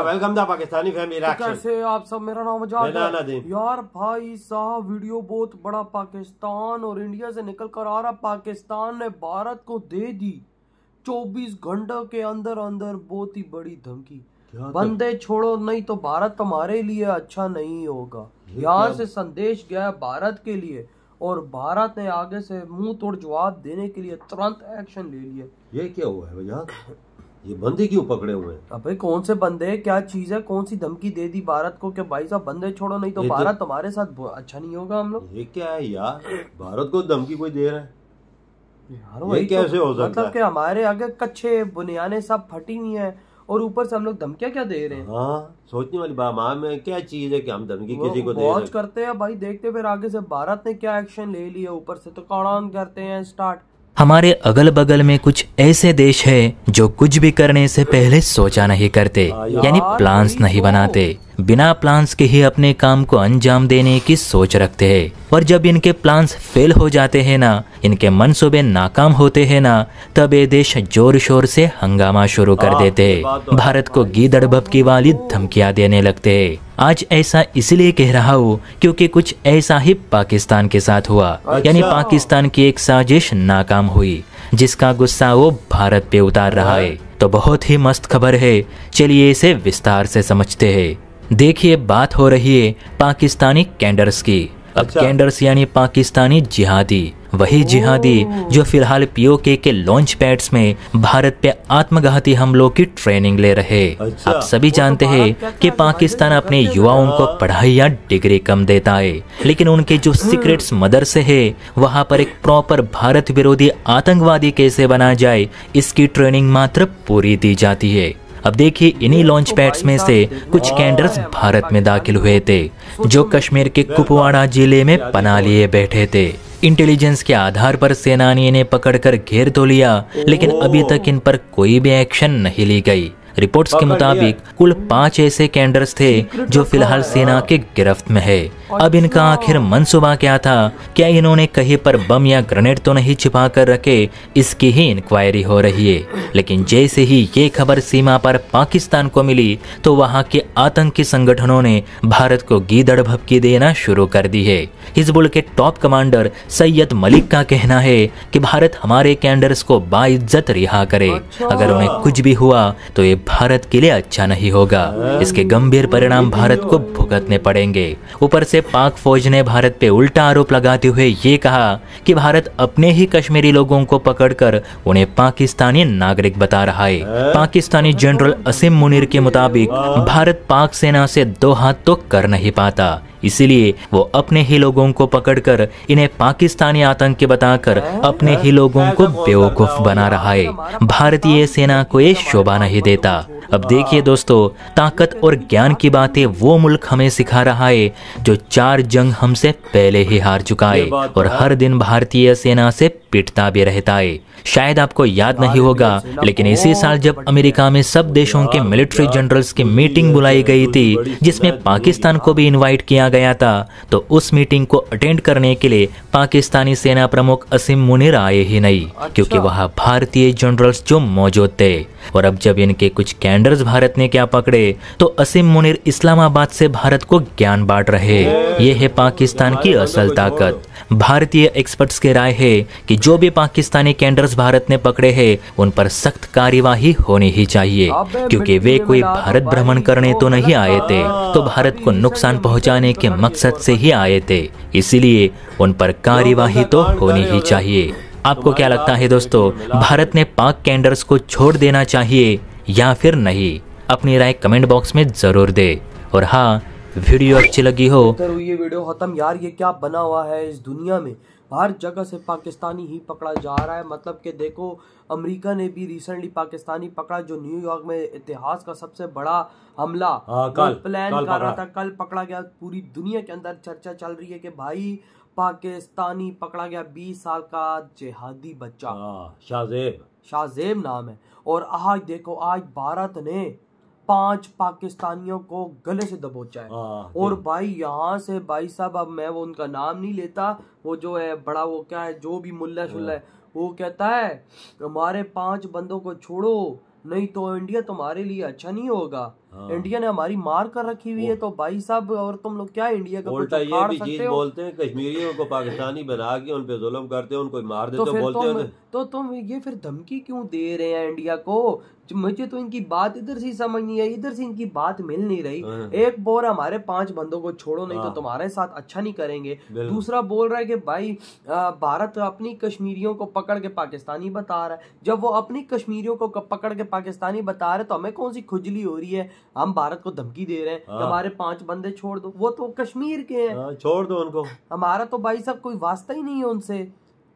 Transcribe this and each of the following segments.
Welcome Pakistani family तो कैसे आप सब मेरा नाम ना यार भाई साहब वीडियो बहुत बड़ा पाकिस्तान और इंडिया से निकल कर आ रहा पाकिस्तान ने भारत को दे दी 24 घंटे के अंदर अंदर बहुत ही बड़ी धमकी बंदे छोड़ो नहीं तो भारत तुम्हारे लिए अच्छा नहीं होगा यहाँ से संदेश गया भारत के लिए और भारत ने आगे से मुंह तोड़ जवाब देने के लिए तुरंत एक्शन ले लिया ये क्या हुआ है भैया ये बंदे क्यों पकड़े हुए अबे कौन से बंदे क्या चीज है कौन सी धमकी दे दी भारत को क्या भाई साहब बंदे छोड़ो नहीं तो, तो- भारत तुम्हारे साथ अच्छा नहीं होगा हम लोग ये क्या है यार भारत को धमकी कोई दे रहा है यार ये तो- कैसे तो, हो सकता मतलब है? कि हमारे आगे कच्चे बुनियाने सब फटी हुई है और ऊपर से हम लोग धमकिया क्या दे रहे हैं हाँ सोचने वाली बात में क्या चीज है कि हम धमकी किसी को दे रहे हैं करते हैं भाई देखते फिर आगे से भारत ने क्या एक्शन ले लिया ऊपर से तो कौन करते हैं स्टार्ट हमारे अगल बगल में कुछ ऐसे देश हैं जो कुछ भी करने से पहले सोचा नहीं करते हाँ यानी प्लान्स नहीं बनाते बिना प्लान्स के ही अपने काम को अंजाम देने की सोच रखते हैं और जब इनके प्लान्स फेल हो जाते हैं ना इनके मनसूबे नाकाम होते हैं ना तब ये देश जोर शोर से हंगामा शुरू कर देते हैं तो भारत को गीदड़ भपकी वाली तो धमकियां देने लगते हैं आज ऐसा इसलिए कह रहा हूँ क्योंकि कुछ ऐसा ही पाकिस्तान के साथ हुआ अच्छा। यानी पाकिस्तान की एक साजिश नाकाम हुई जिसका गुस्सा वो भारत पे उतार रहा हाँ। है तो बहुत ही मस्त खबर है चलिए इसे विस्तार से समझते हैं देखिए बात हो रही है पाकिस्तानी कैंडर्स की अब अच्छा। कैंडर्स यानी पाकिस्तानी जिहादी वही जिहादी जो फिलहाल पीओके के लॉन्च पैड्स में भारत पे आत्मघाती हमलों की ट्रेनिंग ले रहे अच्छा। आप सभी तो जानते हैं कि पाकिस्तान अपने युवाओं को हाँ। पढ़ाई या डिग्री कम देता है लेकिन उनके जो हम्म। सीक्रेट्स मदरसे है वहाँ पर एक प्रॉपर भारत विरोधी आतंकवादी कैसे बना जाए इसकी ट्रेनिंग मात्र पूरी दी जाती है अब देखिए इन्हीं लॉन्च तो पैड्स में से तो कुछ कैंडर्स भारत में दाखिल हुए थे जो कश्मीर के कुपवाड़ा जिले में पना लिए बैठे थे इंटेलिजेंस के आधार पर सेनानी ने पकड़कर घेर तो लिया लेकिन अभी तक इन पर कोई भी एक्शन नहीं ली गई रिपोर्ट्स के मुताबिक कुल पांच ऐसे कैंडर्स थे जो तो फिलहाल सेना के गिरफ्त में है अब इनका आखिर मनसूबा क्या था क्या इन्होंने कहीं पर बम या ग्रेनेड तो नहीं छिपा कर रखे इसकी ही इंक्वायरी हो रही है लेकिन जैसे ही ये खबर सीमा पर पाकिस्तान को मिली तो वहाँ के आतंकी संगठनों ने भारत को गीदड़ भपकी देना शुरू कर दी है हिजबुल के टॉप कमांडर सैयद मलिक का कहना है कि भारत हमारे कैंडर्स को बाइज्जत रिहा करे अच्छा। अगर उन्हें कुछ भी हुआ तो ये भारत के लिए अच्छा नहीं होगा इसके गंभीर परिणाम भारत को भुगतने पड़ेंगे ऊपर से पाक फौज ने भारत पे उल्टा आरोप लगाते हुए ये कहा कि भारत अपने ही कश्मीरी लोगों को पकड़कर उन्हें पाकिस्तानी नागरिक बता रहा है पाकिस्तानी जनरल असीम मुनीर के मुताबिक भारत पाक सेना से दो हाथ तो कर नहीं पाता इसीलिए वो अपने ही लोगों को पकड़कर इन्हें पाकिस्तानी आतंकी बताकर अपने ही लोगों को बेवकूफ बना रहा है भारतीय सेना को ये शोभा नहीं देता अब देखिए दोस्तों ताकत और ज्ञान की बातें वो मुल्क हमें सिखा रहा है जो चार जंग हमसे पहले ही हार चुका है और तो हर दिन भारतीय सेना से पिटता भी रहता है शायद आपको याद नहीं होगा लेकिन इसी साल जब अमेरिका में सब देशों के मिलिट्री जनरल्स की मीटिंग बुलाई गई थी जिसमें पाकिस्तान को भी इनवाइट किया गया था तो उस मीटिंग को अटेंड करने के लिए पाकिस्तानी सेना प्रमुख असीम मुनिर आए ही नहीं क्योंकि अच्छा। वहाँ भारतीय जनरल्स जो मौजूद थे और अब जब इनके कुछ कैंडर्स भारत ने क्या पकड़े तो असीम मुनिर इस्लामाबाद से भारत को ज्ञान बांट रहे ये है पाकिस्तान की असल ताकत भारतीय एक्सपर्ट्स की राय है कि जो भी पाकिस्तानी कैंडर्स भारत ने पकड़े हैं उन पर सख्त कार्यवाही होनी ही चाहिए क्योंकि वे कोई तो भारत भ्रमण करने तो, तो नहीं आए थे तो भारत को नुकसान पहुंचाने के मकसद से ही आए थे इसीलिए उन पर कार्यवाही तो होनी ही चाहिए आपको क्या लगता है दोस्तों भारत ने पाक कैंडर्स को छोड़ देना चाहिए या फिर नहीं अपनी राय कमेंट बॉक्स में जरूर दे और हाँ वीडियो अच्छी लगी हो तो ये वीडियो खत्म यार ये क्या बना हुआ है इस दुनिया में हर जगह से पाकिस्तानी ही पकड़ा जा रहा है मतलब कि देखो अमेरिका ने भी रिसेंटली पाकिस्तानी पकड़ा जो न्यूयॉर्क में इतिहास का सबसे बड़ा हमला आ, हाँ, कल, प्लान कर रहा था कल पकड़ा गया पूरी दुनिया के अंदर चर्चा चल रही है कि भाई पाकिस्तानी पकड़ा गया 20 साल का जिहादी बच्चा हाँ, शाहजेब शाहजेब नाम है और आज देखो आज भारत ने पांच पाकिस्तानियों को गले से दबोचा है हाँ, और भाई यहाँ से भाई साहब अब मैं वो उनका नाम नहीं लेता वो जो है बड़ा वो क्या है जो भी मुल्ला हाँ। शुल्ला है वो कहता है हमारे पांच बंदों को छोड़ो नहीं तो इंडिया तुम्हारे लिए अच्छा नहीं होगा हाँ। इंडिया ने हमारी मार कर रखी हुई है तो भाई साहब और तुम लोग क्या इंडिया का उल्टा ये भी चीज बोलते हैं कश्मीरियों को पाकिस्तानी बना के उन पे जुलम करते हैं उनको मार देते तो बोलते हैं तो तुम ये फिर धमकी क्यों दे रहे हैं इंडिया को मुझे तो इनकी बात इधर से समझ नहीं आई इधर से इनकी बात मिल नहीं रही हाँ। एक बोर हमारे पांच बंदों को छोड़ो नहीं तो हाँ। तुम्हारे साथ अच्छा नहीं करेंगे दूसरा बोल रहा है कि भाई भारत अपनी कश्मीरियों को पकड़ के पाकिस्तानी बता रहा है जब वो अपनी कश्मीरियों को पकड़ के पाकिस्तानी बता रहे तो हमें कौन सी खुजली हो रही है हम भारत को धमकी दे रहे हैं हाँ। हमारे पांच बंदे छोड़ दो वो तो कश्मीर के हैं हाँ, छोड़ दो उनको हमारा तो भाई साहब कोई वास्ता ही नहीं है उनसे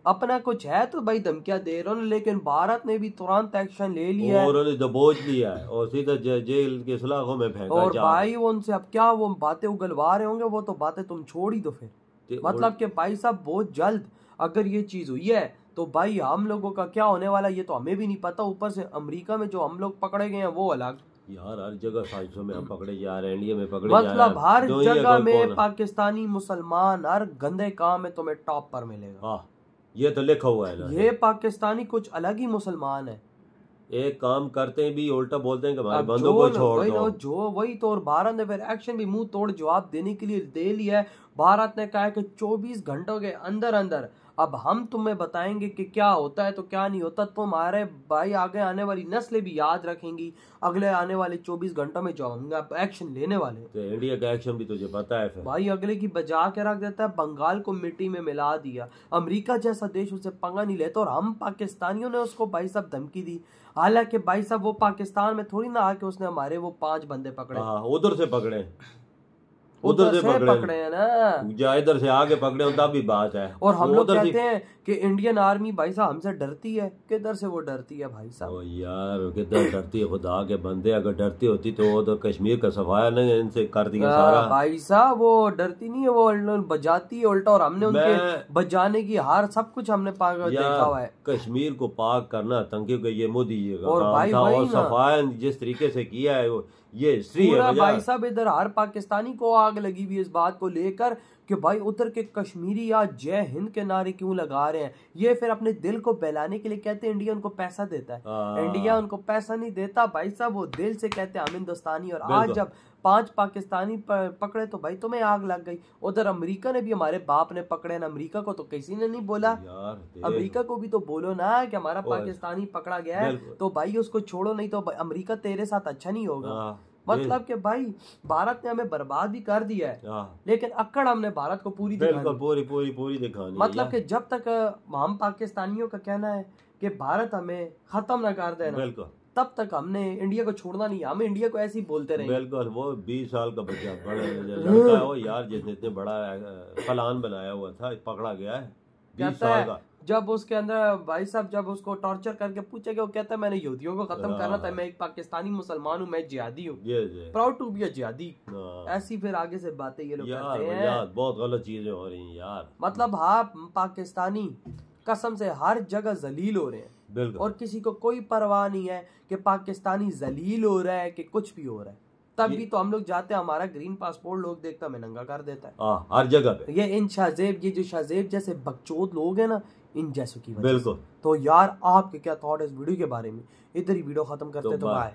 अपना कुछ है तो भाई धमकिया दे रहे हैं लेकिन भारत ने भी तुरंत एक्शन ले लिया और उन्होंने दबोच लिया है और सीधा जेल के सलाखों में फेंका और भाई वो उनसे अब क्या वो बातें उगलवा रहे होंगे वो तो बातें तुम छोड़ ही दो फिर मतलब कि भाई साहब बहुत जल्द अगर ये चीज हुई है तो भाई हम लोगों का क्या होने वाला ये तो हमें भी नहीं पता ऊपर से अमेरिका में जो हम लोग पकड़े गए हैं वो अलग यार हर जगह साजिशों में हम पकड़े जा रहे हैं इंडिया में पकड़े मतलब जा रहे हैं मतलब हर जगह में पाकिस्तानी मुसलमान हर गंदे काम में तुम्हें टॉप पर मिलेगा हाँ ये तो लिखा हुआ है ना ये पाकिस्तानी कुछ अलग ही मुसलमान है एक काम करते हैं भी उल्टा बोलते हैं कि हमारे बंदों को छोड़ दो तो, जो वही तो और भारत ने फिर एक्शन भी मुंह तोड़ जवाब देने के लिए दे लिया है भारत ने कहा है कि 24 घंटों के अंदर अंदर अब हम तुम्हें बताएंगे कि क्या होता है तो क्या नहीं होता तुम्हारे भाई आगे आने वाली नस्लें भी याद रखेंगी अगले आने वाले 24 घंटों में जो हम एक्शन लेने वाले तो इंडिया का एक्शन भी तुझे पता है भाई अगले की बजा के रख देता है बंगाल को मिट्टी में मिला दिया अमरीका जैसा देश उसे पंगा नहीं लेता और हम पाकिस्तानियों ने उसको भाई साहब धमकी दी हालांकि भाई साहब वो पाकिस्तान में थोड़ी ना आके उसने हमारे वो पांच बंदे पकड़े हाँ, उधर से पकड़े उधर से पकड़े, हैं ना जा इधर से आगे पकड़े हो तब भी बात है और हम लोग कहते हैं कि इंडियन आर्मी भाई साहब हमसे डरती है किधर से वो डरती है भाई साहब यार किधर डरती है खुदा के बंदे अगर डरती होती तो वो तो कश्मीर का सफाया नहीं इनसे कर दिया सारा भाई साहब वो डरती नहीं है वो बजाती है उल्टा और हमने उनके बजाने की हार सब कुछ हमने पाक देखा हुआ है कश्मीर को पाक करना तंगी ये मोदी जी और सफाया जिस तरीके से किया है ये श्री भाई साहब इधर हर पाकिस्तानी को आग लगी हुई इस बात को लेकर कि भाई उधर के कश्मीरी या जय हिंद के नारे क्यों लगा रहे हैं ये फिर अपने दिल को बहलाने के लिए कहते हैं इंडिया उनको पैसा देता है हाँ। इंडिया उनको पैसा नहीं देता भाई साहब वो दिल से कहते हैं हम हिंदुस्तानी और आज जब पांच पाकिस्तानी पकड़े तो भाई तुम्हें आग लग गई उधर अमेरिका ने भी हमारे बाप ने पकड़े ना अमेरिका को तो किसी ने नहीं बोला अमेरिका को भी तो बोलो ना कि हमारा पाकिस्तानी पकड़ा गया है तो भाई उसको छोड़ो नहीं तो अमेरिका तेरे साथ अच्छा नहीं होगा हाँ, मतलब कि भाई भारत ने हमें बर्बाद भी कर दिया है हाँ। लेकिन अक्कड़ हमने भारत को पूरी दिखा पूरी पूरी पूरी दिखानी मतलब कि जब तक हम पाकिस्तानियों का कहना है कि भारत हमें खत्म ना कर देना तब तक हमने इंडिया को छोड़ना नहीं हम इंडिया को ऐसे ही बोलते रहे बिल्कुल वो बीस साल का बच्चा हाँ। वो यार जिसने इतने बड़ा फलान बनाया हुआ था पकड़ा गया है बीस साल का जब उसके अंदर भाई साहब जब उसको टॉर्चर करके पूछे गया वो कहता है मैंने यहूदियों को खत्म हाँ। करना था मैं एक पाकिस्तानी मुसलमान हूँ मैं जियादी हूँ प्राउड टू बी जियादी ऐसी फिर आगे से बातें ये लोग करते हैं बहुत गलत चीजें हो रही हैं यार मतलब आप पाकिस्तानी कसम से हर जगह जलील हो रहे हैं बिल्कुल और किसी को कोई परवाह नहीं है कि पाकिस्तानी जलील हो रहा है कि कुछ भी हो रहा है तब भी तो हम लोग जाते हैं हमारा ग्रीन पासपोर्ट लोग देखता मैं नंगा कर देता है हाँ, हर जगह पे ये इन शाहजेब ये जो शाहजेब जैसे बकचोद लोग हैं ना इन जैसों की बिल्कुल तो यार आपके क्या थॉट है इस वीडियो के बारे में इधर ही वीडियो खत्म करते तो, तो बाय